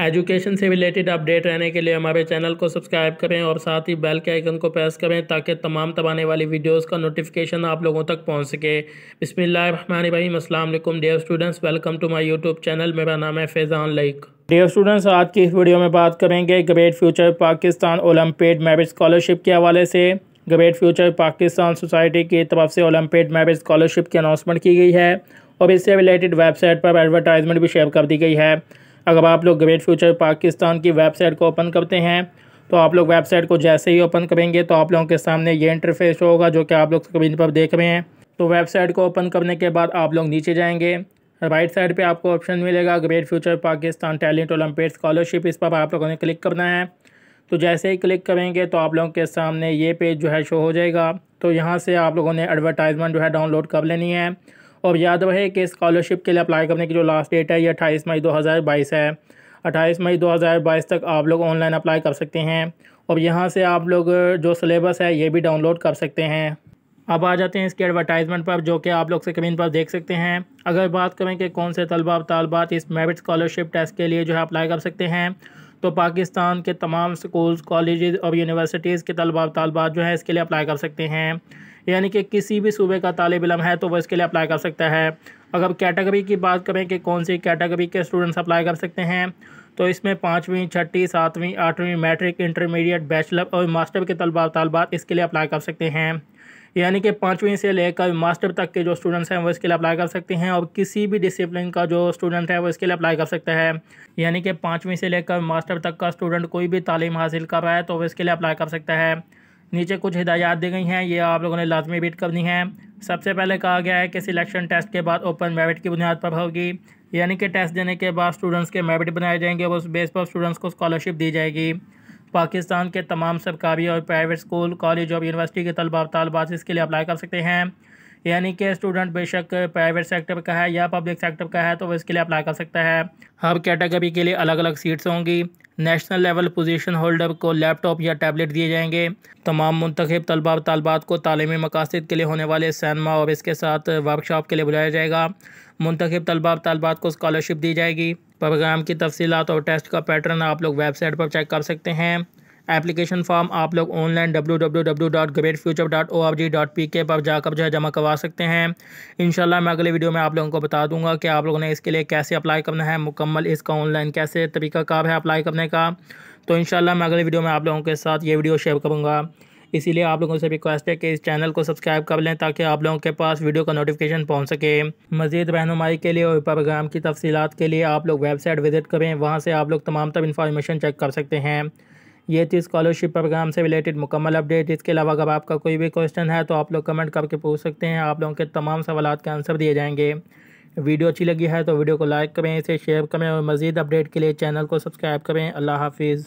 education से related update रहने के लिए हमारे चैनल को सब्सक्राइब करें और साथ ही बेल के आइकन को प्रेस करें ताकि तमाम तबाने वाली वीडियोस का नोटिफिकेशन आप लोगों तक पहुंच सके बसमीम अल्लाम dear students welcome to my YouTube channel मेरा नाम है फैज़ान लईक डियर स्टूडेंट्स आज की इस वीडियो में बात करेंगे great future Pakistan olympiad merit scholarship के हवाले से ग्रेट फ्यूचर पाकिस्तान सोसाइटी की तरफ से ओलम्पिड मैरिज स्कॉलरशिप की अनाउंसमेंट की गई है और इससे रिलेटेड वेबसाइट पर एडवर्टाइजमेंट भी शेयर कर दी गई है अगर आप लोग ग्रेट फ्यूचर पाकिस्तान की वेबसाइट को ओपन करते हैं तो आप लोग वेबसाइट को जैसे ही ओपन करेंगे तो आप लोगों के सामने ये इंटरफेस होगा जो कि आप लोग स्क्रीन पर देख रहे हैं तो वेबसाइट को ओपन करने के बाद आप लोग नीचे जाएंगे राइट साइड पे आपको ऑप्शन मिलेगा great future Pakistan talent olympic scholarship इस पर आप लोगों ने क्लिक करना है तो जैसे ही क्लिक करेंगे तो आप लोगों के सामने ये पेज जो है शो हो जाएगा तो यहाँ से आप लोगों ने एडवर्टाइजमेंट जो है डाउनलोड कर लेनी है और याद रहे कि स्कॉलरशिप के लिए अप्लाई करने की जो लास्ट डेट है ये अट्ठाईस मई बाईस है अट्ठाईस मई बाईस तक आप लोग ऑनलाइन अप्लाई कर सकते हैं और यहाँ से आप लोग जो सिलेबस है ये भी डाउनलोड कर सकते हैं अब आ जाते हैं इसके एडवर्टाइजमेंट पर जो कि आप लोग स्क्रीन पर देख सकते हैं अगर बात करें कि कौन से तलबा तलबात इस मेरिट स्कॉलरशिप टेस्ट के लिए जो है अप्लाई कर सकते हैं तो पाकिस्तान के तमाम स्कूल्स कॉलेज और यूनिवर्सिटीज़ के तलबा तलबात जो है इसके लिए अप्लाई कर सकते हैं यानी कि किसी भी सूबे का तालब इलम है तो वह इसके लिए अप्लाई कर सकता है अगर कैटेगरी की बात करें कि कौन सी कैटेगरी के स्टूडेंट्स अप्लाई कर सकते हैं तो इसमें पाँचवीं छठी सातवीं आठवीं मैट्रिक इंटरमीडिएट बैचलर और मास्टर के तलबा तलबात इसके लिए अप्लाई कर सकते हैं यानी कि पाँचवीं से लेकर मास्टर तक के जो स्टूडेंट्स हैं वो इसके लिए अप्लाई कर सकते हैं और किसी भी डिसिप्लिन का जो स्टूडेंट है वो इसके लिए अप्लाई कर सकता है यानी कि पाँचवीं से लेकर मास्टर तक का स्टूडेंट कोई भी तालीम हासिल कर रहा है तो वो इसके लिए अप्लाई कर सकता है नीचे कुछ हिदायत दी गई हैं ये आप लोगों ने लाजमी बीट करनी है सबसे पहले कहा गया है कि सिलेक्शन टेस्ट के बाद ओपन मेरिट की बुनियाद पर होगी यानी कि टेस्ट देने के बाद स्टूडेंट्स के मेरिट बनाए जाएंगे उस बेस पर स्टूडेंट्स को स्कॉलरशिप दी जाएगी पाकिस्तान के तमाम सरकारी और प्राइवेट स्कूल कॉलेज और यूनिवर्सिटी के तलबा तलबाज इसके लिए अप्लाई कर सकते हैं यानी कि स्टूडेंट बेशक प्राइवेट सेक्टर का है या पब्लिक सेक्टर का है तो वह इसके लिए अप्लाई कर सकता है हर कैटेगरी के लिए अलग अलग सीट्स होंगी नेशनल लेवल पोजीशन होल्डर को लैपटॉप या टैबलेट दिए जाएंगे तमाम मंतखब तलबा तलबात को तालीमी मकासद के लिए होने वाले सैनमा और इसके साथ वर्कशॉप के लिए बुलाया जाएगा मंतखब तलबा तलबात को स्कॉलरशिप दी जाएगी प्रोग्राम की तफसीत और टेस्ट का पैटर्न आप लोग वेबसाइट पर चेक कर सकते हैं एप्लीकेशन फॉर्म आप लोग online W W W dot great future dot O R G dot P K पर जाकर जो है जमा करवा सकते हैं शाला मैं अगले वीडियो में आप लोगों को बता दूंगा कि आप लोगों ने इसके लिए कैसे अप्लाई करना है मुकम्मल इसका ऑनलाइन कैसे तरीका कार है अप्लाई करने का तो इनशाला मैं अगले वीडियो में आप लोगों के साथ ये वीडियो शेयर करूँगा इसीलिए आप लोगों से रिक्वेस्ट है कि इस चैनल को सब्सक्राइब कर लें ताकि आप लोगों के पास वीडियो का नोटिफिकेशन पहुंच सके मजीद रहनुमाई के लिए और प्रोग्राम की तफसीत के लिए आप लोग वेबसाइट विजिट करें वहाँ से आप लोग तमाम तब इन्फॉर्मेशन चेक कर सकते हैं ये थी स्कॉलरशिप प्रोग्राम से रिलेटेड मुकम्मल अपडेट इसके अलावा अगर आपका कोई भी क्वेश्चन है तो आप लोग कमेंट करके पूछ सकते हैं आप लोगों के तमाम सवाल के आंसर दिए जाएंगे वीडियो अच्छी लगी है तो वीडियो को लाइक करें इसे शेयर करें और मज़ीद अपडेट के लिए चैनल को सब्सक्राइब करें अल्लाह हाफिज़